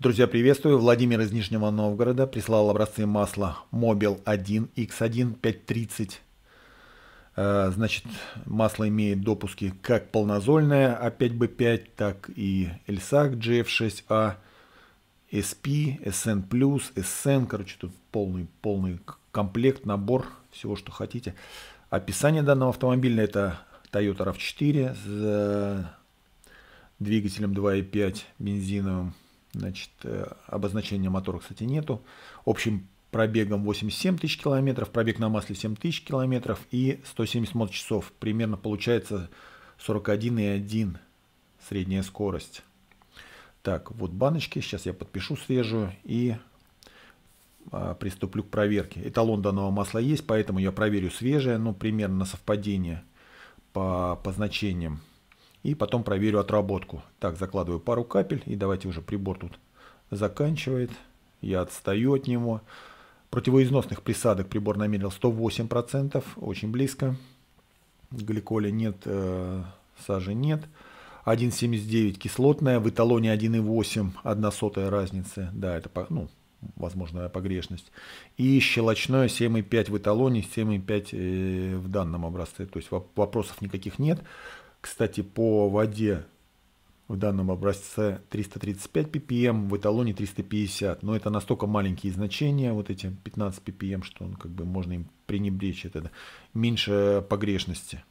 Друзья, приветствую. Владимир из Нижнего Новгорода прислал образцы масла Mobil 1 X1 530. Значит, масло имеет допуски как полнозольное А5Б5, так и Эльсак GF6A, SP, SN+, SN, короче, тут полный, полный комплект, набор всего, что хотите. Описание данного автомобиля это Toyota RAV4 с э, двигателем 2.5 бензиновым Значит, э, обозначения мотора, кстати, нету. Общим пробегом 87 тысяч километров, пробег на масле 7 тысяч километров и 170 моточасов. Примерно получается 41,1 средняя скорость. Так, вот баночки. Сейчас я подпишу свежую и а, приступлю к проверке. Эталон данного масла есть, поэтому я проверю свежее, ну, примерно на совпадение по, по значениям. И потом проверю отработку. Так, закладываю пару капель. И давайте уже прибор тут заканчивает. Я отстаю от него. Противоизносных присадок прибор намерил 108%. Очень близко. Гликоля нет, э, сажи нет. 1,79 кислотная, в эталоне 1,8, одна сотая разница. Да, это, ну, возможная погрешность. И щелочное 7,5 в эталоне, 7,5 э, в данном образце. То есть вопросов никаких нет. Кстати, по воде в данном образце 335 ppm, в эталоне 350. Но это настолько маленькие значения, вот эти 15 ppm, что он, как бы можно им пренебречь. Это меньше погрешности.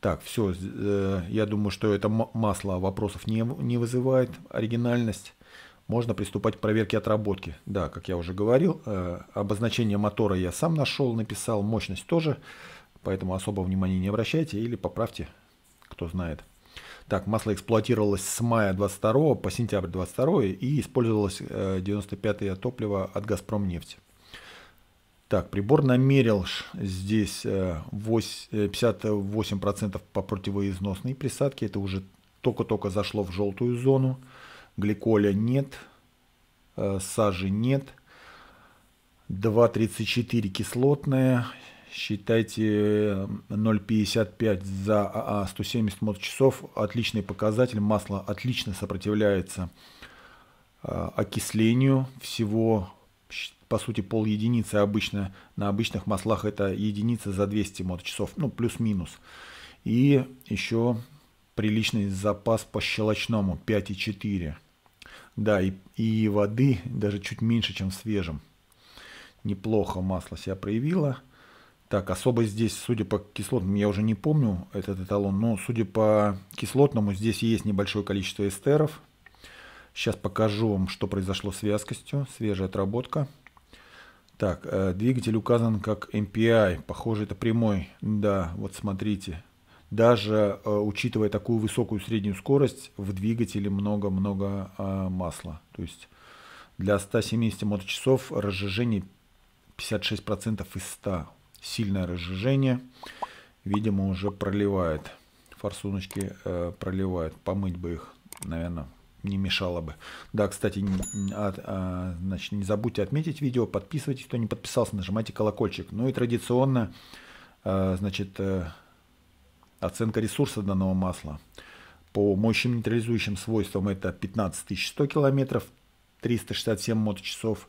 Так, все, э, я думаю, что это масло вопросов не, не вызывает, оригинальность. Можно приступать к проверке отработки. Да, как я уже говорил, э, обозначение мотора я сам нашел, написал, мощность тоже, поэтому особо внимания не обращайте или поправьте кто знает. Так, масло эксплуатировалось с мая 22 по сентябрь 22 и использовалось 95-е э, топливо от Газпром нефти. Так, прибор намерил здесь 58% э, э, по противоизносной присадке. Это уже только-только зашло в желтую зону. Гликоля нет, сажи нет. 2,34 кислотная, считайте 0,55 э, за 170 а а, часов Отличный показатель. Масло отлично сопротивляется э, окислению всего по сути пол единицы обычно на обычных маслах это единица за 200 часов ну плюс-минус и еще приличный запас по щелочному 5,4 да и, и воды даже чуть меньше чем свежим неплохо масло себя проявило так, особо здесь, судя по кислотным, я уже не помню этот эталон, но судя по кислотному, здесь есть небольшое количество эстеров. Сейчас покажу вам, что произошло с вязкостью, свежая отработка. Так, э, двигатель указан как MPI, похоже это прямой, да, вот смотрите. Даже э, учитывая такую высокую среднюю скорость, в двигателе много-много а, масла. То есть для 170 моточасов разжижение 56% из 100 сильное разжижение. Видимо, уже проливает. Форсуночки э, проливает. Помыть бы их, наверное, не мешало бы. Да, кстати, не, от, а, значит, не забудьте отметить видео, подписывайтесь, кто не подписался, нажимайте колокольчик. Ну и традиционно, а, значит, а, оценка ресурса данного масла. По мощным нейтрализующим свойствам это 15100 километров, 367 моточасов. часов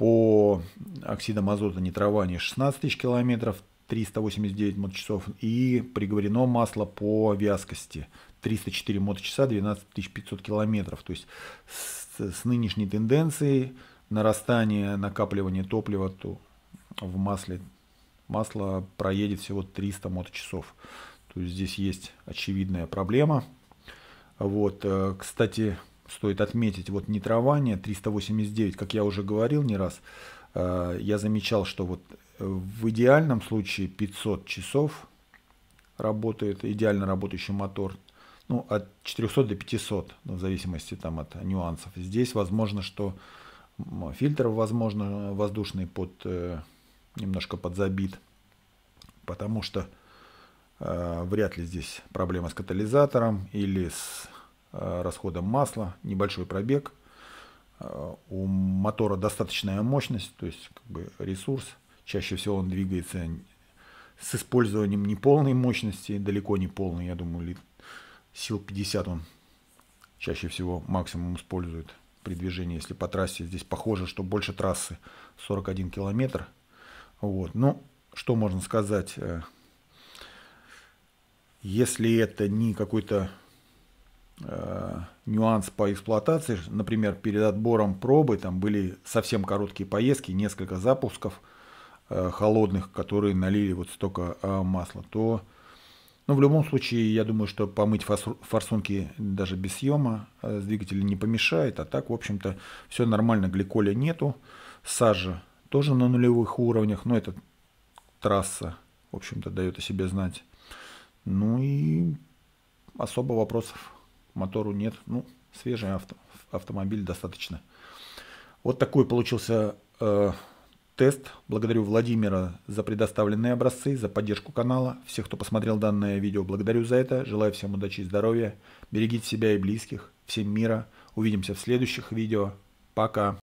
по оксидам азота нитрования 16 тысяч километров, 389 моточасов. И приговорено масло по вязкости 304 моточаса, 12 500 километров. То есть с, с нынешней тенденцией нарастания накапливания топлива то в масле масло проедет всего 300 моточасов. То есть здесь есть очевидная проблема. Вот, э, кстати, стоит отметить, вот нитрование 389, как я уже говорил не раз, э, я замечал, что вот э, в идеальном случае 500 часов работает идеально работающий мотор, ну, от 400 до 500, ну, в зависимости там от нюансов. Здесь возможно, что фильтр, возможно, воздушный под, э, немножко подзабит, потому что э, вряд ли здесь проблема с катализатором или с Э, расходом масла, небольшой пробег. Э, у мотора достаточная мощность, то есть как бы ресурс. Чаще всего он двигается с использованием неполной мощности, далеко не полной, я думаю, сил 50 он чаще всего максимум использует при движении, если по трассе. Здесь похоже, что больше трассы 41 километр. Вот. Но ну, что можно сказать? Э, если это не какой-то Э, нюанс по эксплуатации. Например, перед отбором пробы там были совсем короткие поездки, несколько запусков э, холодных, которые налили вот столько э, масла, то ну, в любом случае, я думаю, что помыть форсунки даже без съема с двигателя не помешает. А так, в общем-то, все нормально, гликоля нету. Сажа тоже на нулевых уровнях, но это трасса, в общем-то, дает о себе знать. Ну и особо вопросов мотору нет. Ну, свежий авто, автомобиль достаточно. Вот такой получился э, тест. Благодарю Владимира за предоставленные образцы, за поддержку канала. Всех, кто посмотрел данное видео, благодарю за это. Желаю всем удачи и здоровья. Берегите себя и близких. Всем мира. Увидимся в следующих видео. Пока.